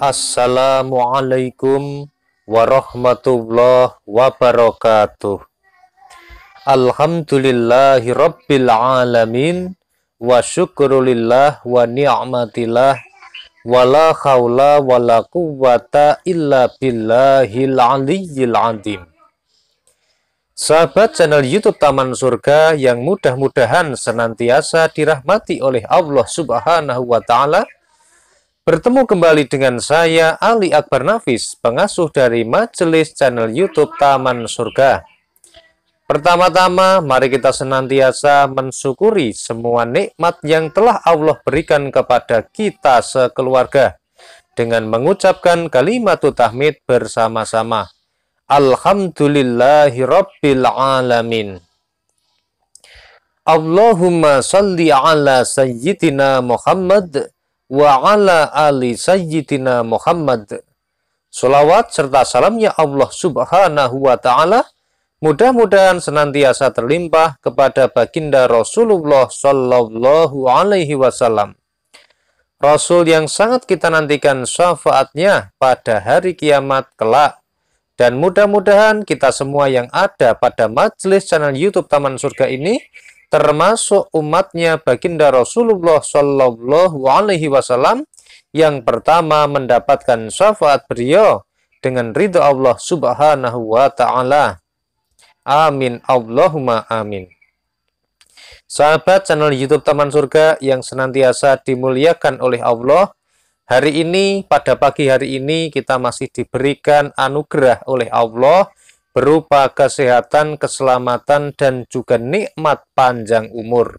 Assalamualaikum warahmatullahi wabarakatuh. Alhamdulillahi rabbil alamin wa syukrulillah wa ni'matillah wala khawla la quwata illa billahil aliyyil adim Sahabat channel YouTube Taman Surga yang mudah-mudahan senantiasa dirahmati oleh Allah Subhanahu wa taala bertemu kembali dengan saya Ali Akbar Nafis, pengasuh dari majelis channel YouTube Taman Surga. Pertama-tama, mari kita senantiasa mensyukuri semua nikmat yang telah Allah berikan kepada kita sekeluarga dengan mengucapkan kalimat tahmid bersama-sama. Alhamdulillahirabbil alamin. Allahumma salli ala sayyidina Muhammad wa ala ali sayyidina Muhammad. Salawat serta salamnya Allah subhanahu wa ta'ala mudah-mudahan senantiasa terlimpah kepada baginda Rasulullah sallallahu alaihi wasallam. Rasul yang sangat kita nantikan syafaatnya pada hari kiamat kelak. Dan mudah-mudahan kita semua yang ada pada majelis channel YouTube Taman Surga ini termasuk umatnya baginda Rasulullah Shallallahu Alaihi Wasallam yang pertama mendapatkan syafaat beliau dengan ridho Allah Subhanahu wa taala. Amin Allahumma amin. Sahabat channel YouTube Taman Surga yang senantiasa dimuliakan oleh Allah, hari ini pada pagi hari ini kita masih diberikan anugerah oleh Allah berupa kesehatan, keselamatan, dan juga nikmat panjang umur.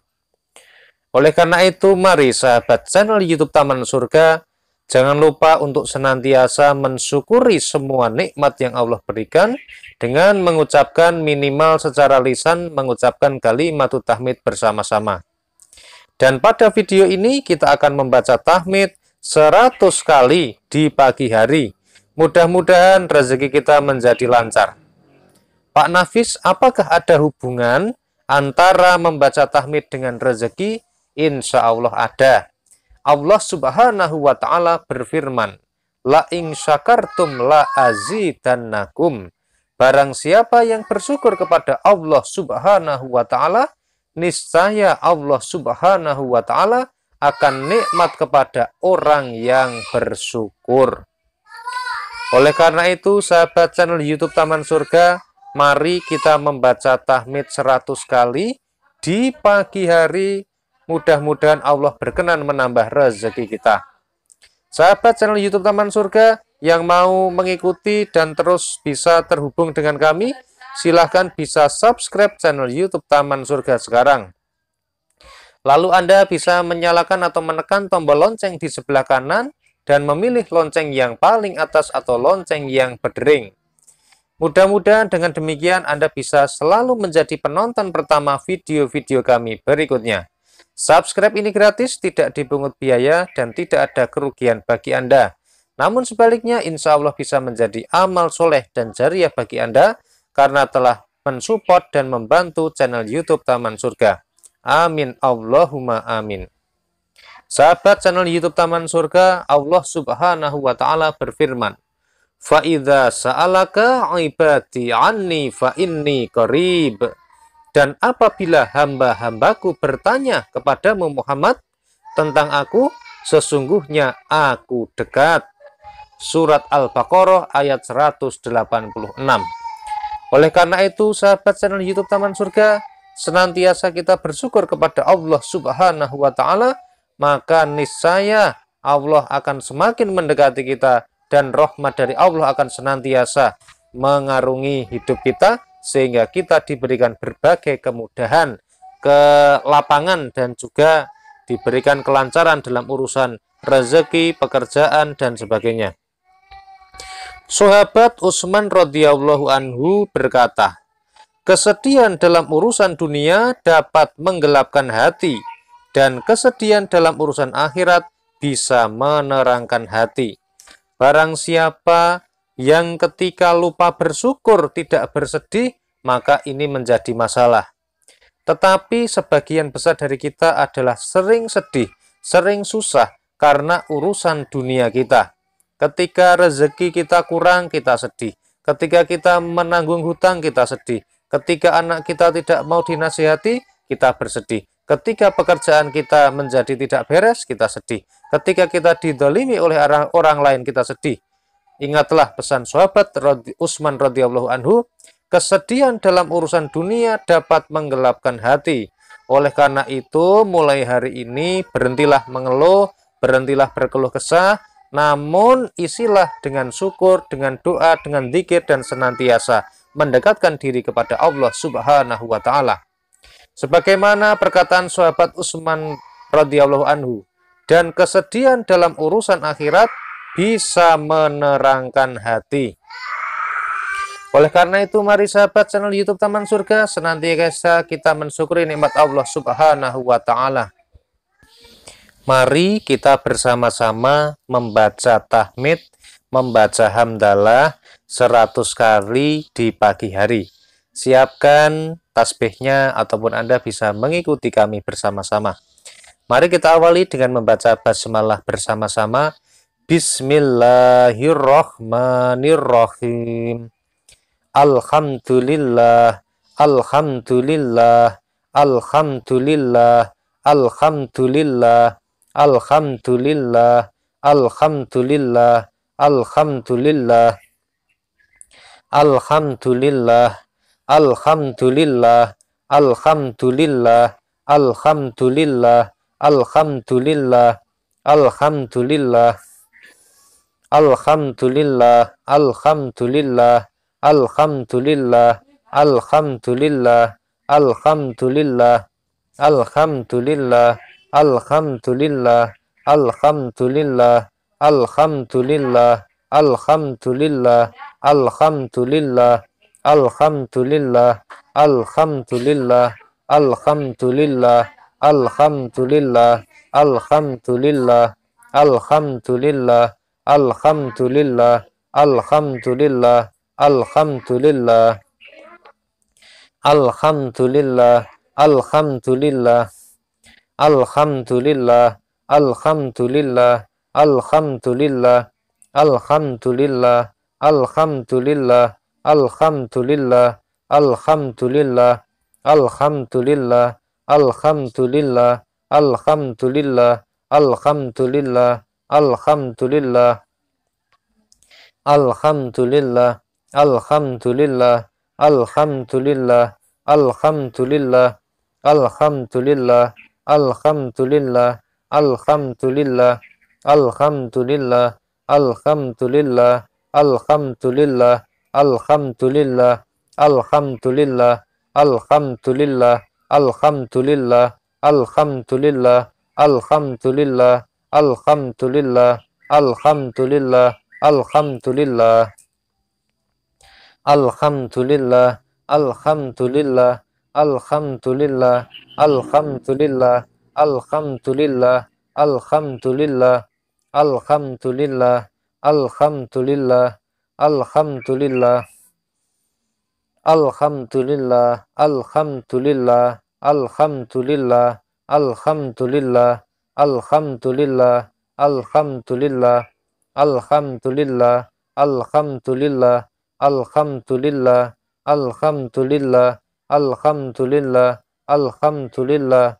Oleh karena itu, mari sahabat channel YouTube Taman Surga, jangan lupa untuk senantiasa mensyukuri semua nikmat yang Allah berikan dengan mengucapkan minimal secara lisan mengucapkan kalimat tahmid bersama-sama. Dan pada video ini kita akan membaca tahmid 100 kali di pagi hari. Mudah-mudahan rezeki kita menjadi lancar. Pak Nafis, apakah ada hubungan antara membaca tahmid dengan rezeki? Insya Allah ada. Allah subhanahu wa ta'ala berfirman, La ing syakartum la azidannakum. Barang siapa yang bersyukur kepada Allah subhanahu wa ta'ala, niscaya Allah subhanahu wa ta'ala akan nikmat kepada orang yang bersyukur. Oleh karena itu, sahabat channel YouTube Taman Surga, Mari kita membaca tahmid 100 kali di pagi hari. Mudah-mudahan Allah berkenan menambah rezeki kita. Sahabat channel YouTube Taman Surga yang mau mengikuti dan terus bisa terhubung dengan kami, silahkan bisa subscribe channel YouTube Taman Surga sekarang. Lalu Anda bisa menyalakan atau menekan tombol lonceng di sebelah kanan dan memilih lonceng yang paling atas atau lonceng yang berdering. Mudah-mudahan dengan demikian Anda bisa selalu menjadi penonton pertama video-video kami berikutnya. Subscribe ini gratis, tidak dipungut biaya, dan tidak ada kerugian bagi Anda. Namun sebaliknya, insya Allah bisa menjadi amal soleh dan jariah bagi Anda karena telah mensupport dan membantu channel YouTube Taman Surga. Amin. Allahumma amin. Sahabat channel YouTube Taman Surga, Allah Subhanahu wa Ta'ala berfirman, Fa'idha sa'alaka ibati anni fa'inni qarib. Dan apabila hamba-hambaku bertanya kepada Muhammad tentang aku, sesungguhnya aku dekat. Surat Al-Baqarah ayat 186. Oleh karena itu, sahabat channel YouTube Taman Surga, senantiasa kita bersyukur kepada Allah Subhanahu wa taala, maka niscaya Allah akan semakin mendekati kita dan rahmat dari Allah akan senantiasa mengarungi hidup kita sehingga kita diberikan berbagai kemudahan, ke lapangan dan juga diberikan kelancaran dalam urusan rezeki, pekerjaan dan sebagainya. Sahabat Utsman radhiyallahu anhu berkata, kesedihan dalam urusan dunia dapat menggelapkan hati dan kesedihan dalam urusan akhirat bisa menerangkan hati. Barang siapa yang ketika lupa bersyukur tidak bersedih, maka ini menjadi masalah. Tetapi sebagian besar dari kita adalah sering sedih, sering susah karena urusan dunia kita. Ketika rezeki kita kurang, kita sedih. Ketika kita menanggung hutang, kita sedih. Ketika anak kita tidak mau dinasihati, kita bersedih. Ketika pekerjaan kita menjadi tidak beres, kita sedih. Ketika kita didolimi oleh orang, orang lain, kita sedih. Ingatlah pesan sahabat Utsman radhiyallahu anhu, kesedihan dalam urusan dunia dapat menggelapkan hati. Oleh karena itu, mulai hari ini berhentilah mengeluh, berhentilah berkeluh kesah, namun isilah dengan syukur, dengan doa, dengan zikir dan senantiasa mendekatkan diri kepada Allah Subhanahu wa taala. Sebagaimana perkataan sahabat Utsman radhiyallahu anhu dan kesedihan dalam urusan akhirat bisa menerangkan hati. Oleh karena itu, mari sahabat channel YouTube Taman Surga, senantiasa kita mensyukuri nikmat Allah Subhanahu wa Ta'ala. Mari kita bersama-sama membaca tahmid, membaca hamdalah 100 kali di pagi hari. Siapkan tasbihnya ataupun Anda bisa mengikuti kami bersama-sama. Mari kita awali dengan membaca basmalah bersama-sama. Bismillahirrahmanirrahim. Alhamdulillah, alhamdulillah, alhamdulillah, alhamdulillah, alhamdulillah, alhamdulillah, alhamdulillah. Alhamdulillah Alhamdulillah, Alhamdulillah, Alhamdulillah, Alhamdulillah, Alhamdulillah, Alhamdulillah, Alhamdulillah, Alhamdulillah, Alhamdulillah, Alhamdulillah, Alhamdulillah, Alhamdulillah, Alhamdulillah, Alhamdulillah, Alhamdulillah, Alhamdulillah, Alhamdulillah, Alhamdulillah, Alhamdulillah, Alhamdulillah, Alhamdulillah, Alhamdulillah, Alhamdulillah, Alhamdulillah, Alhamdulillah, Alhamdulillah, Alhamdulillah, Alhamdulillah, Alhamdulillah, Alhamdulillah, Alhamdulillah, Alhamdulillah, Alhamdulillah, Alhamdulillah, Alhamdulillah, Alhamdulillah, Alhamdulillah, Alhamdulillah, Alhamdulillah, Alhamdulillah, Alhamdulillah, Alhamdulillah, Alhamdulillah, Alhamdulillah, Alhamdulillah, Alhamdulillah, Alhamdulillah, Alhamdulillah, Alhamdulillah, Alhamdulillah, Alhamdulillah, Alhamdulillah, Alhamdulillah, Alhamdulillah, Alhamdulillah, Alhamdulillah, Alhamdulillah, Alhamdulillah. Alhamdulillah, Alhamdulillah, Alhamdulillah, Alhamdulillah, Alhamdulillah, Alhamdulillah, Alhamdulillah, Alhamdulillah, Alhamdulillah. Alhamdulillah. Alhamdulillah. Alhamdulillah. Alhamdulillah. Alhamdulillah. Alhamdulillah. Alhamdulillah. Alhamdulillah. Alhamdulillah. Alhamdulillah. Alhamdulillah. Alhamdulillah. Alhamdulillah.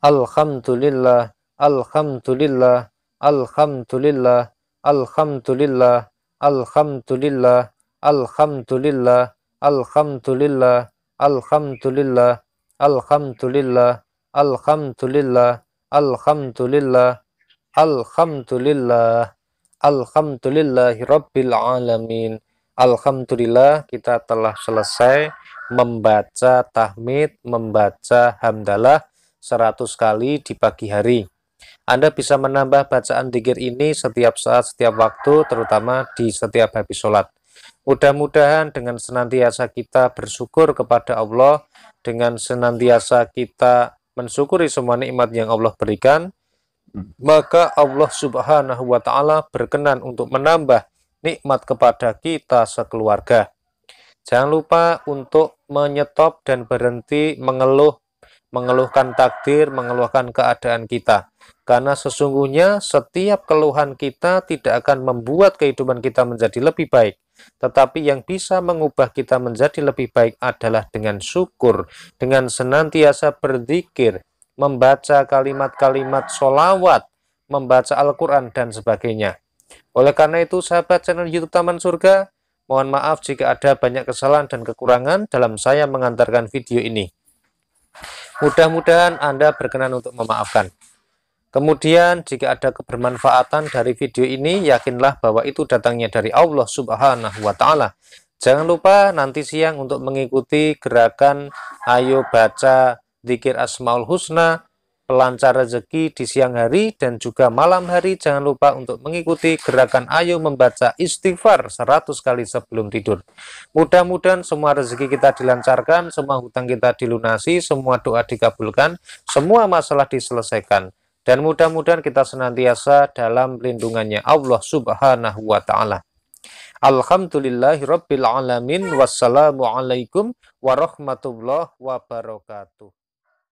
Alhamdulillah. Alhamdulillah. Alhamdulillah, Alhamdulillah, Alhamdulillah, Alhamdulillah, Alhamdulillah, Alhamdulillah, Alhamdulillah, Alhamdulillah, Alhamdulillah, Alhamdulillah, Alhamdulillah Rabbil Alamin. Alhamdulillah kita telah selesai membaca tahmid, membaca hamdalah 100 kali di pagi hari. Anda bisa menambah bacaan dikir ini setiap saat, setiap waktu, terutama di setiap habis sholat. Mudah-mudahan dengan senantiasa kita bersyukur kepada Allah, dengan senantiasa kita mensyukuri semua nikmat yang Allah berikan, maka Allah Subhanahu wa taala berkenan untuk menambah nikmat kepada kita sekeluarga. Jangan lupa untuk menyetop dan berhenti mengeluh mengeluhkan takdir, mengeluhkan keadaan kita. Karena sesungguhnya setiap keluhan kita tidak akan membuat kehidupan kita menjadi lebih baik. Tetapi yang bisa mengubah kita menjadi lebih baik adalah dengan syukur, dengan senantiasa berzikir, membaca kalimat-kalimat solawat, membaca Al-Quran, dan sebagainya. Oleh karena itu, sahabat channel YouTube Taman Surga, mohon maaf jika ada banyak kesalahan dan kekurangan dalam saya mengantarkan video ini. Mudah-mudahan Anda berkenan untuk memaafkan. Kemudian jika ada kebermanfaatan dari video ini, yakinlah bahwa itu datangnya dari Allah Subhanahu wa taala. Jangan lupa nanti siang untuk mengikuti gerakan ayo baca dikir Asmaul Husna pelancar rezeki di siang hari dan juga malam hari jangan lupa untuk mengikuti gerakan ayo membaca istighfar 100 kali sebelum tidur. Mudah-mudahan semua rezeki kita dilancarkan, semua hutang kita dilunasi, semua doa dikabulkan, semua masalah diselesaikan dan mudah-mudahan kita senantiasa dalam lindungannya Allah Subhanahu wa taala. Alhamdulillahirabbil alamin wassalamualaikum warahmatullahi wabarakatuh.